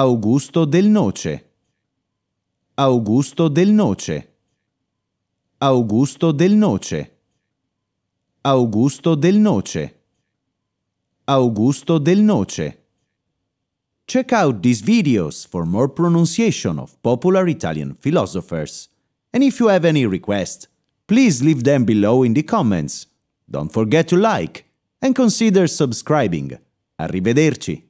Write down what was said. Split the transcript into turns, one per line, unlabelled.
Augusto del Noce. Augusto del Noce. Augusto del Noce. Augusto del Noce. Augusto del Noce. Check out these videos for more pronunciation of popular Italian philosophers. And if you have any requests, please leave them below in the comments. Don't forget to like and consider subscribing. Arrivederci!